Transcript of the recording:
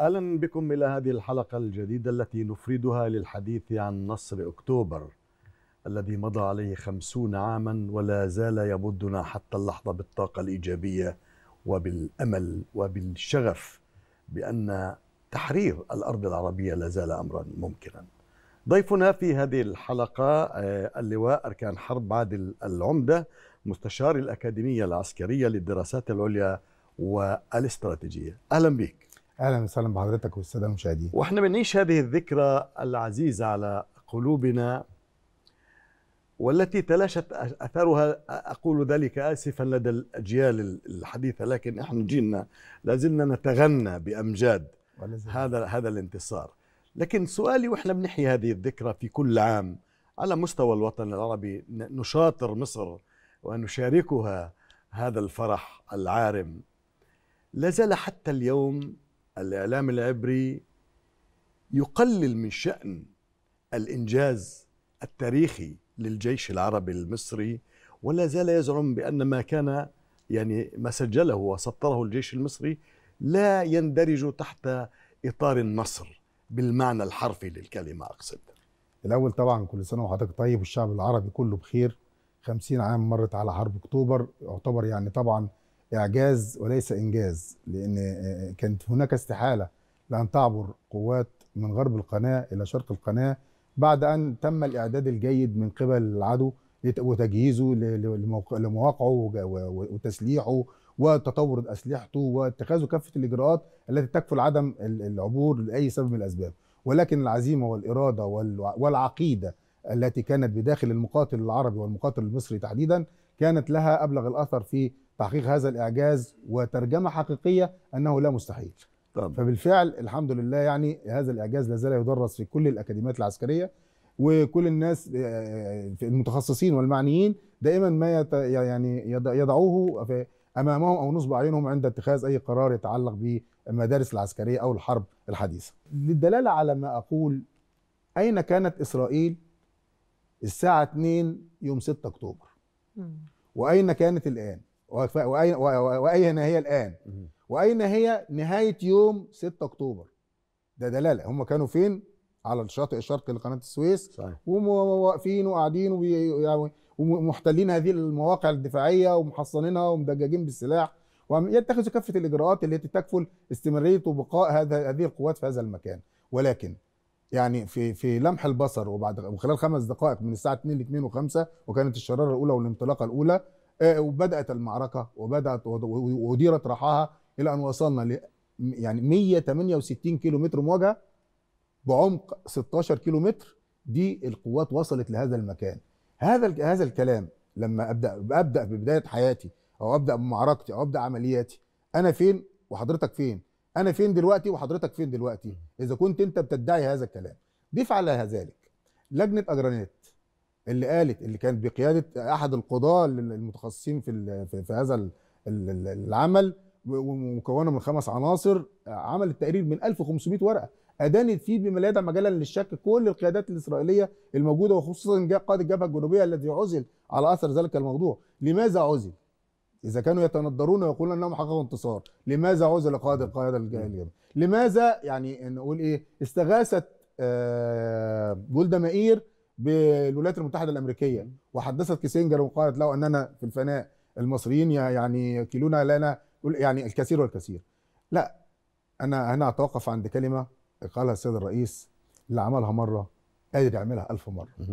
اهلا بكم الى هذه الحلقه الجديده التي نفردها للحديث عن نصر اكتوبر الذي مضى عليه خمسون عاما ولا زال يمدنا حتى اللحظه بالطاقه الايجابيه وبالامل وبالشغف بان تحرير الارض العربيه لا زال امرا ممكنا. ضيفنا في هذه الحلقه آه، اللواء اركان حرب عادل العمده مستشار الاكاديميه العسكريه للدراسات العليا والاستراتيجيه. اهلا بك. اهلا وسهلا بحضرتك والساده المشاهدين واحنا بنعيش هذه الذكرى العزيزه على قلوبنا والتي تلاشت اثرها اقول ذلك اسفا لدى الاجيال الحديثه لكن احنا جيلنا لازلنا نتغنى بامجاد هذا هذا الانتصار لكن سؤالي واحنا بنحيي هذه الذكرى في كل عام على مستوى الوطن العربي نشاطر مصر ونشاركها هذا الفرح العارم لازال حتى اليوم الإعلام العبري يقلل من شأن الإنجاز التاريخي للجيش العربي المصري ولا زال يزعم بأن ما كان يعني ما سجله وسطره الجيش المصري لا يندرج تحت إطار النصر بالمعنى الحرفي للكلمة أقصد الأول طبعا كل سنة وحضرتك طيب والشعب العربي كله بخير خمسين عام مرت على حرب أكتوبر يعتبر يعني طبعا إعجاز وليس إنجاز لأن آه، آه، كانت هناك استحالة لأن تعبر قوات من غرب القناة إلى شرق القناة بعد أن تم الإعداد الجيد من قبل العدو وتجهيزه لمواقعه وتسليحه وتطور اسلحته واتخاذه كافه الاجراءات التي تكفل عدم العبور لاي سبب من الاسباب ولكن العزيمه والاراده والعقيده التي كانت بداخل المقاتل العربي والمقاتل المصري تحديدا كانت لها ابلغ الاثر في تحقيق هذا الإعجاز وترجمة حقيقية أنه لا مستحيل طبعا. فبالفعل الحمد لله يعني هذا الإعجاز لا زال يدرس في كل الأكاديميات العسكرية وكل الناس آه، المتخصصين والمعنيين دائما ما يت يعني يضعوه امامهم او نصب اعينهم عند اتخاذ اي قرار يتعلق بالمدارس العسكريه او الحرب الحديثه. للدلاله على ما اقول اين كانت اسرائيل الساعه 2 يوم 6 اكتوبر؟ واين كانت الان؟ وأين, وأين هي الآن وأين هي نهاية يوم 6 أكتوبر ده دلالة هم كانوا فين على الشاطئ الشرقي لقناة السويس صحيح. وواقفين وقاعدين يعني ومحتلين هذه المواقع الدفاعية ومحصنينها ومدججين بالسلاح ويتخذوا كافة الإجراءات التي تكفل استمرارية وبقاء هذا هذه القوات في هذا المكان ولكن يعني في في لمح البصر وبعد وخلال خمس دقائق من الساعه 2 ل 2 و5 وكانت الشراره الاولى والانطلاقه الاولى آه، وبدات المعركه وبدات وديرت رحاها الى ان وصلنا ل يعني 168 كيلو متر مواجهه بعمق 16 كيلو متر دي القوات وصلت لهذا المكان هذا هذا الكلام لما ابدا ابدا ببدايه حياتي او ابدا بمعركتي او ابدا عملياتي انا فين وحضرتك فين انا فين دلوقتي وحضرتك فين دلوقتي اذا كنت انت بتدعي هذا الكلام ضيف على ذلك لجنه اجرانات اللي قالت اللي كانت بقياده احد القضاه المتخصصين في في هذا العمل ومكونه من خمس عناصر عملت تقرير من 1500 ورقه ادانت فيه بما لا يدع مجالا للشك كل القيادات الاسرائيليه الموجوده وخصوصا قائد الجبهه الجنوبيه الذي عزل على اثر ذلك الموضوع لماذا عزل اذا كانوا يتندرون ويقولون انهم حققوا انتصار لماذا عزل قائد القياده الجبهه لماذا يعني نقول ايه استغاثت جولدا آه، مائير بالولايات المتحده الامريكيه وحدثت كيسنجر وقالت له اننا في الفناء المصريين يعني كيلونا لنا يعني الكثير والكثير لا انا هنا اتوقف عند كلمه قالها السيد الرئيس اللي عملها مره قادر يعملها ألف مره